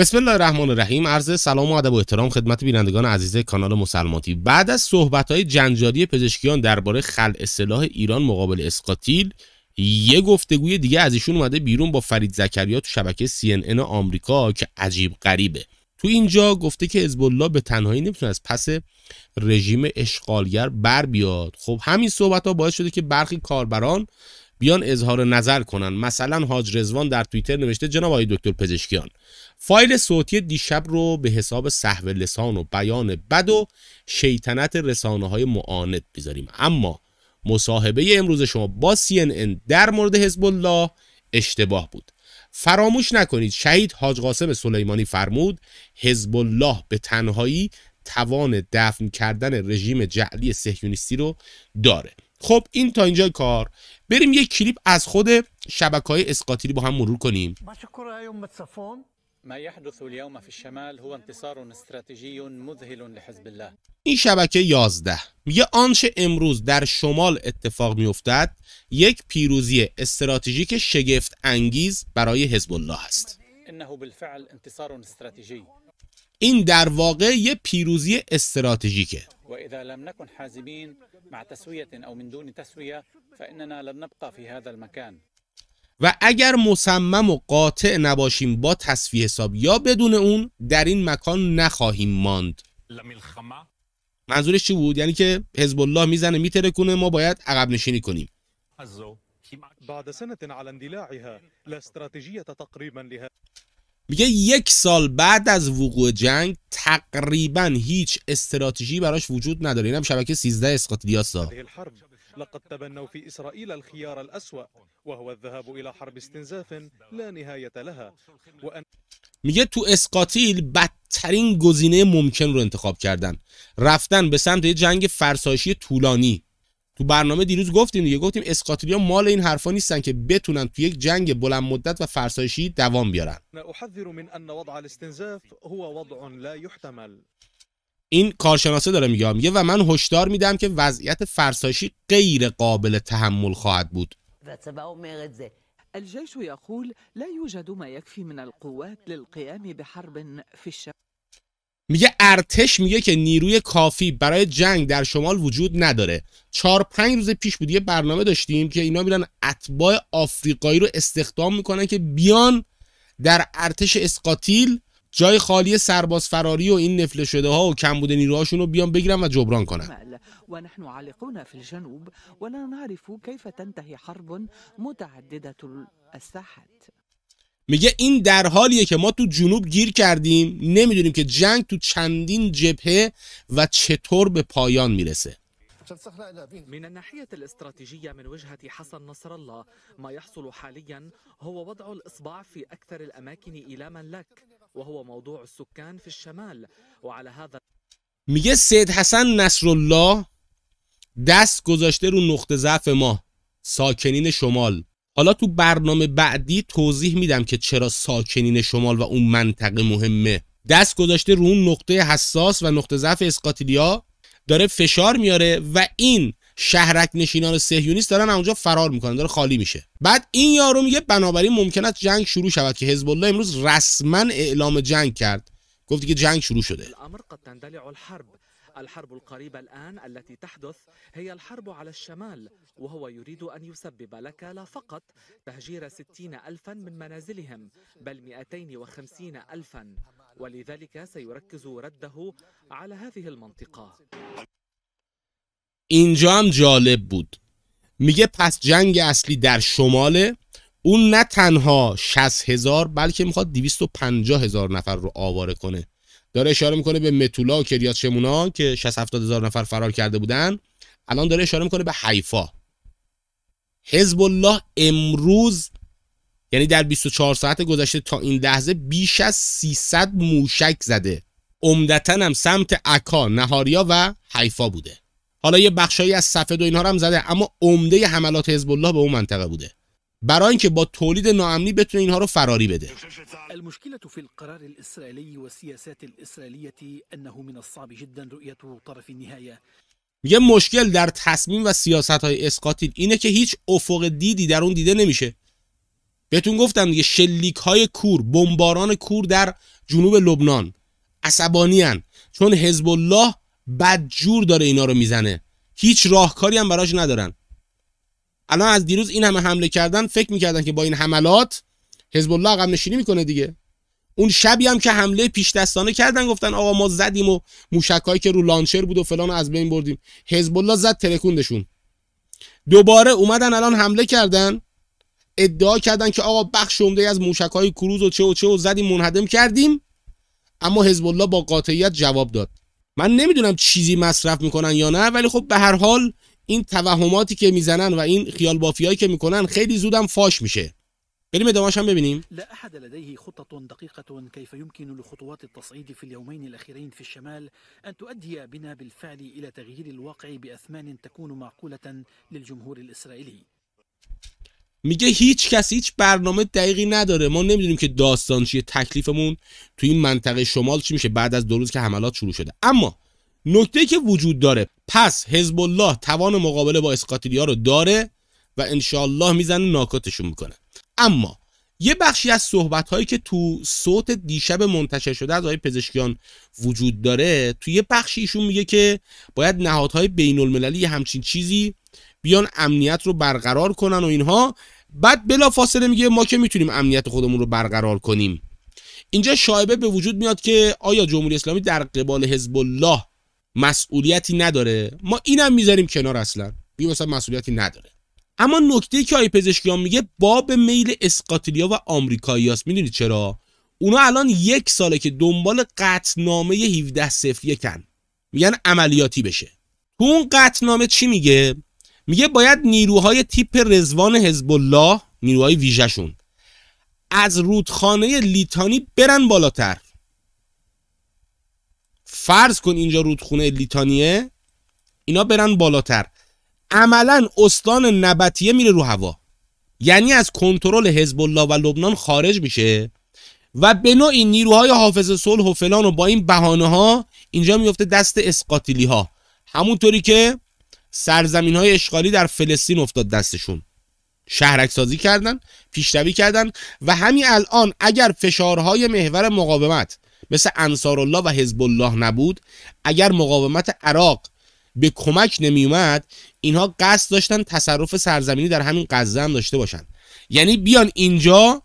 بسم الله الرحمن الرحیم عرض سلام و ادب و احترام خدمت بینندگان عزیز کانال مسلماتی بعد از صحبت های جنجالی پزشکیان درباره خلع اصلاح ایران مقابل اسقاطیل یه گفتگوی دیگه از ایشون اومده بیرون با فرید زکریا تو شبکه CNN آمریکا که عجیب غریبه تو اینجا گفته که حزب به تنهایی نمیتونه از پس رژیم اشغالگر بر بیاد خب همین صحبت ها باعث شده که برخی کاربران بیان اظهار نظر کنن مثلا حاج رزوان در توییتر نوشته جناب آقای دکتر پزشکیان فایل صوتی دیشب رو به حساب صحو لسان و بیان بد و شیطنت رسانه های معاند بذاریم اما مصاحبه امروز شما با این در مورد حزب الله اشتباه بود فراموش نکنید شهید حاج قاسم سلیمانی فرمود حزب الله به تنهایی توان دفن کردن رژیم جعلی سهیونیستی رو داره خب این تا اینجا کار بریم یک کلیپ از خود شبکه های اسقاطیری با هم مرور کنیم این شبکه 11 میگه آنچه امروز در شمال اتفاق میافتد یک پیروزی استراتژیک شگفت انگیز برای حزب الله است این در واقع یه پیروزی استراتژیکه من دون و اگر مصمم و قاطع نباشیم با تصفیه حساب یا بدون اون در این مکان نخواهیم ماند منظورش چی بود یعنی که حزب الله میزنه میترکونه ما باید عقب نشینی کنیم بعد سنت علی اندلاعها لا استراتیجیه لها میگه یک سال بعد از وقوع جنگ تقریبا هیچ استراتژی براش وجود نداره اینم شبکه 13 دیاسا لقد تبنوا في إسرائيل الخيار الأسوأ وهو الذهاب إلى حرب استنزاف لا نهاية لها وأن میگه تو اسقاتیل بدترین گزینه ممکن رو انتخاب کردن رفتن به سمت یه جنگ فرسایشی طولانی تو برنامه دیروز گفتیم دیگه گفتیم ها مال این حرفا نیستن که بتونن تو یک جنگ بلند مدت و فرسایشی دوام بیارن این کارشناسه داره میگم میگه و من هشدار میدم که وضعیت فرسایشی غیر قابل تحمل خواهد بود الجيش يقول لا يوجد ما يكفي من القوات للقيام بحرب في میگه ارتش میگه که نیروی کافی برای جنگ در شمال وجود نداره چهار پنج روز پیش بود یه برنامه داشتیم که اینا میرن اتباع آفریقایی رو استخدام میکنن که بیان در ارتش اسقاطیل جای خالی سرباز فراری و این نفله شده ها و کمبود نیروهاشون رو بیان بگیرن و جبران کنن بله. و عالقون في الجنوب ولا نعرف كيف تنتهي حرب متعدده الساحات میگه این در حالیه که ما تو جنوب گیر کردیم نمیدونیم که جنگ تو چندین جبهه و چطور به پایان میرسه من الناحية الاستراتيجية من وجهة حسن نصر الله ما يحصل حاليا هو وضع الإصبع في أكثر الأماكن إلى من لك وهو موضوع السكان في الشمال وعلى هذا میگه سید حسن الله دست گذاشته رو نقطه ضعف ما ساکنین شمال حالا تو برنامه بعدی توضیح میدم که چرا ساکنین شمال و اون منطقه مهمه دست گذاشته رو اون نقطه حساس و نقطه ضعف اسقاطیلیا داره فشار میاره و این شهرک نشینان سهیونیست دارن اونجا فرار میکنن داره خالی میشه بعد این یارو میگه بنابراین ممکن است جنگ شروع شود که حزب الله امروز رسما اعلام جنگ کرد گفتی که جنگ شروع شده الحرب القريبة الآن التي تحدث هي الحرب على الشمال وهو يريد أن يسبب لك لا فقط تهجير ستين ألفا من منازلهم بل مئتين وخمسين ألفا ولذلك سيركز رده على هذه المنطقة اینجا هم جالب بود میگه پس جنگ اصلی در شماله اون نه تنها 60 هزار بلکه میخواد 250 هزار نفر رو آواره کنه داره اشاره میکنه به متولا و کریات شمونا که 60 هزار نفر فرار کرده بودن الان داره اشاره میکنه به حیفا حزب الله امروز یعنی در 24 ساعت گذشته تا این لحظه بیش از 300 موشک زده عمدتا هم سمت عکا نهاریا و حیفا بوده حالا یه بخشایی از سفد و اینها هم زده اما عمده حملات حزب الله به اون منطقه بوده برای اینکه با تولید ناامنی بتونه اینها رو فراری بده میگه مشکل در تصمیم و سیاست های اینه که هیچ افق دیدی در اون دیده نمیشه بهتون گفتم دیگه شلیک های کور بمباران کور در جنوب لبنان عصبانی هن. چون حزب الله بدجور داره اینا رو میزنه هیچ راهکاری هم براش ندارن الان از دیروز این همه حمله کردن فکر میکردن که با این حملات حزب الله عقب نشینی میکنه دیگه اون شبی هم که حمله پیش دستانه کردن گفتن آقا ما زدیم و موشکایی که رو لانچر بود و فلان از بین بردیم حزب الله زد ترکوندشون دوباره اومدن الان حمله کردن ادعا کردن که آقا بخش عمده از موشکای کروز و چه و چه و زدیم منهدم کردیم اما حزب الله با قاطعیت جواب داد من نمیدونم چیزی مصرف میکنن یا نه ولی خب به هر حال این توهماتی که میزنن و این خیال بافیایی که میکنن خیلی زودم فاش میشه بریم ادامهش هم ببینیم لا احد لديه خطه دقيقه كيف يمكن لخطوات التصعيد في اليومين الاخيرين في الشمال ان تؤدي بنا بالفعل الى تغيير الواقع باثمان تكون معقوله للجمهور الاسرائيلي میگه هیچ کس هیچ برنامه دقیقی نداره ما نمیدونیم که داستان چیه تکلیفمون تو این منطقه شمال چی میشه بعد از دو روز که حملات شروع شده اما نکته که وجود داره پس حزب الله توان مقابله با اسقاطیلیا رو داره و انشالله میزنه ناکاتشون میکنه اما یه بخشی از صحبت هایی که تو صوت دیشب منتشر شده از آقای پزشکیان وجود داره تو یه بخشی ایشون میگه که باید نهادهای بین المللی همچین چیزی بیان امنیت رو برقرار کنن و اینها بعد بلا فاصله میگه ما که میتونیم امنیت خودمون رو برقرار کنیم اینجا شایبه به وجود میاد که آیا جمهوری اسلامی در قبال حزب الله مسئولیتی نداره ما اینم میذاریم کنار اصلا این مثلا مسئولیتی نداره اما نکته که آی پزشکیان میگه باب میل اسقاتلیا و آمریکاییاست میدونید چرا اونا الان یک ساله که دنبال قطنامه 17 صفر کن میگن عملیاتی بشه تو اون قطنامه چی میگه میگه باید نیروهای تیپ رزوان حزب الله نیروهای ویژهشون از رودخانه لیتانی برن بالاتر فرض کن اینجا رودخونه لیتانیه اینا برن بالاتر عملا استان نبتیه میره رو هوا یعنی از کنترل حزب الله و لبنان خارج میشه و به نوعی نیروهای حافظ صلح و فلان و با این بهانه ها اینجا میفته دست اسقاطیلی ها همونطوری که سرزمین های اشغالی در فلسطین افتاد دستشون شهرک سازی کردن پیشروی کردن و همین الان اگر فشارهای محور مقاومت مثل انصار الله و حزب الله نبود اگر مقاومت عراق به کمک نمی اومد اینها قصد داشتن تصرف سرزمینی در همین غزه هم داشته باشن یعنی بیان اینجا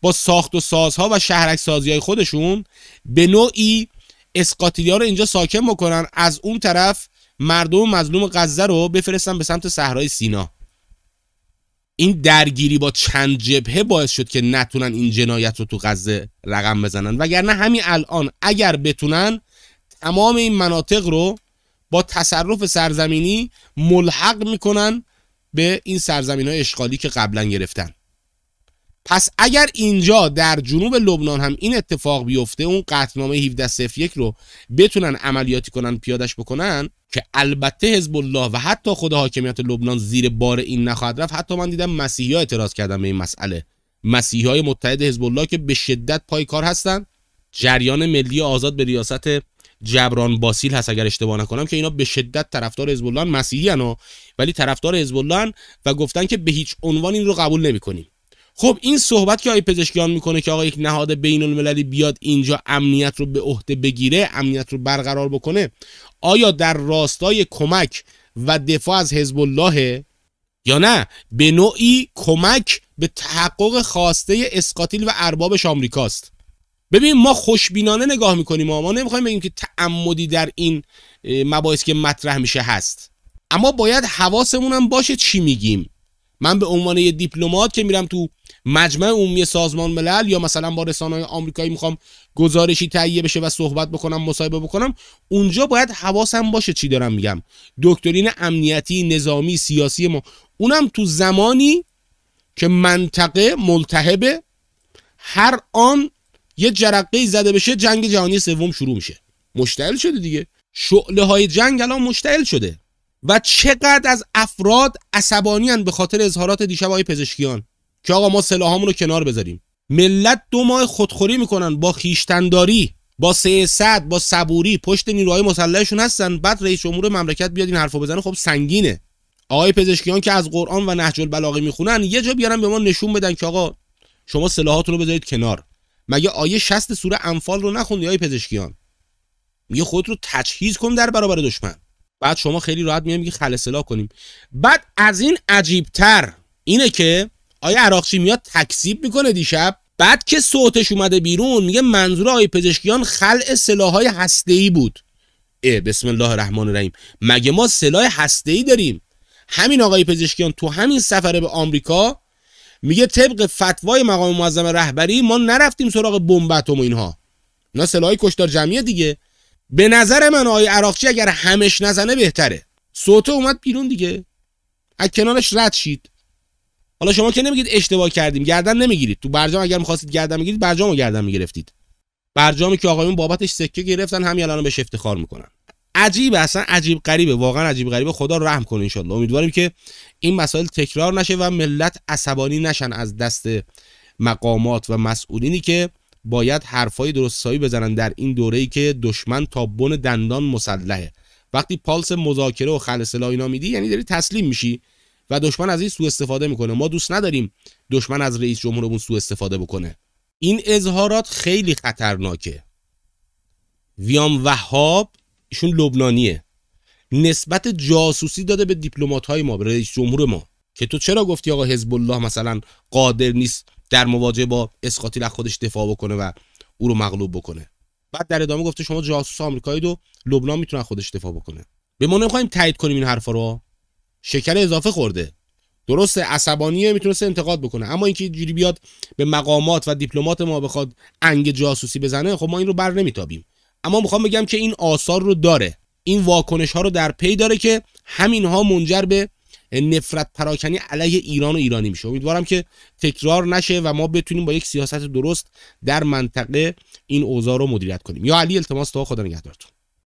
با ساخت و سازها و شهرک سازی های خودشون به نوعی اسقاطیلیا رو اینجا ساکن بکنن از اون طرف مردم مظلوم غزه رو بفرستن به سمت صحرای سینا این درگیری با چند جبهه باعث شد که نتونن این جنایت رو تو غزه رقم بزنن وگرنه همین الان اگر بتونن تمام این مناطق رو با تصرف سرزمینی ملحق میکنن به این سرزمین های اشغالی که قبلا گرفتن پس اگر اینجا در جنوب لبنان هم این اتفاق بیفته اون قطعنامه 1701 رو بتونن عملیاتی کنن پیادش بکنن که البته حزب الله و حتی خود حاکمیت لبنان زیر بار این نخواهد رفت حتی من دیدم مسیحی ها اعتراض کردن به این مسئله مسیحی های متحد حزب الله که به شدت پای کار هستن جریان ملی آزاد به ریاست جبران باسیل هست اگر اشتباه نکنم که اینا به شدت طرفدار حزب الله ولی طرفدار حزب و گفتن که به هیچ عنوان این رو قبول نمیکنیم خب این صحبت که آقای پزشکیان میکنه که آقا یک نهاد بین المللی بیاد اینجا امنیت رو به عهده بگیره امنیت رو برقرار بکنه آیا در راستای کمک و دفاع از حزب الله یا نه به نوعی کمک به تحقق خواسته اسقاطیل و اربابش آمریکاست ببین ما خوشبینانه نگاه میکنیم ما نمیخوایم بگیم که تعمدی در این مباحث که مطرح میشه هست اما باید حواسمون هم باشه چی میگیم من به عنوان یه دیپلمات که میرم تو مجمع عمومی سازمان ملل یا مثلا با رسانه آمریکایی میخوام گزارشی تهیه بشه و صحبت بکنم مصاحبه بکنم اونجا باید حواسم باشه چی دارم میگم دکترین امنیتی نظامی سیاسی ما اونم تو زمانی که منطقه ملتهبه هر آن یه جرقه زده بشه جنگ جهانی سوم شروع میشه مشتعل شده دیگه شعله های جنگ الان مشتعل شده و چقدر از افراد هن به خاطر اظهارات دیشب های پزشکیان که آقا ما سلاحامون رو کنار بذاریم ملت دو ماه خودخوری میکنن با خیشتنداری با سیاست با صبوری پشت نیروهای مسلحشون هستن بعد رئیس جمهور مملکت بیاد این حرفو بزنه خب سنگینه آقای پزشکیان که از قرآن و نهج البلاغه میخونن یه جا بیارن به ما نشون بدن که آقا شما سلاحاتون رو بذارید کنار مگه آیه 60 سوره انفال رو نخوندی آقای پزشکیان میگه خود رو تجهیز کن در برابر دشمن بعد شما خیلی راحت میگه خل خلع کنیم بعد از این عجیبتر اینه که آیا عراقچی میاد تکسیب میکنه دیشب بعد که صوتش اومده بیرون میگه منظور آقای پزشکیان خلع سلاحهای ای بود اه بسم الله الرحمن الرحیم مگه ما سلاح ای داریم همین آقای پزشکیان تو همین سفره به آمریکا میگه طبق فتوای مقام معظم رهبری ما نرفتیم سراغ بمب اتم و اینها اینا سلاح کشتار جمعیه دیگه به نظر من آقای عراقچی اگر همش نزنه بهتره سوته اومد بیرون دیگه از کنارش رد شید حالا شما که نمیگید اشتباه کردیم گردن نمیگیرید تو برجام اگر میخواستید گردن برجام رو گردن میگرفتید برجامی که آقایون بابتش سکه گرفتن همین الان بهش افتخار میکنن عجیب اصلا عجیب غریبه واقعا عجیب غریبه خدا رحم کنه انشالله امیدواریم که این مسائل تکرار نشه و ملت عصبانی نشن از دست مقامات و مسئولینی که باید حرفای درستایی بزنن در این ای که دشمن تا بن دندان مسلحه وقتی پالس مذاکره و خلص لا اینا میدی یعنی داری تسلیم میشی و دشمن از این سوء استفاده میکنه ما دوست نداریم دشمن از رئیس جمهورمون سوء استفاده بکنه این اظهارات خیلی خطرناکه ویام وهاب ایشون لبنانیه نسبت جاسوسی داده به دیپلمات‌های های ما به رئیس جمهور ما که تو چرا گفتی آقا حزب الله مثلا قادر نیست در مواجهه با اسقاطیل خودش دفاع بکنه و او رو مغلوب بکنه بعد در ادامه گفته شما جاسوس آمریکایی دو لبنان میتونه خودش دفاع بکنه به ما نمیخوایم تایید کنیم این حرفا رو شکل اضافه خورده درسته عصبانیه میتونسته انتقاد بکنه اما اینکه جوری بیاد به مقامات و دیپلمات ما بخواد انگ جاسوسی بزنه خب ما این رو بر نمیتابیم اما میخوام بگم که این آثار رو داره این واکنش ها رو در پی داره که همین ها منجر به نفرت پراکنی علیه ایران و ایرانی میشه امیدوارم که تکرار نشه و ما بتونیم با یک سیاست درست در منطقه این اوضاع رو مدیریت کنیم یا علی التماس تو خدا نگهدارتون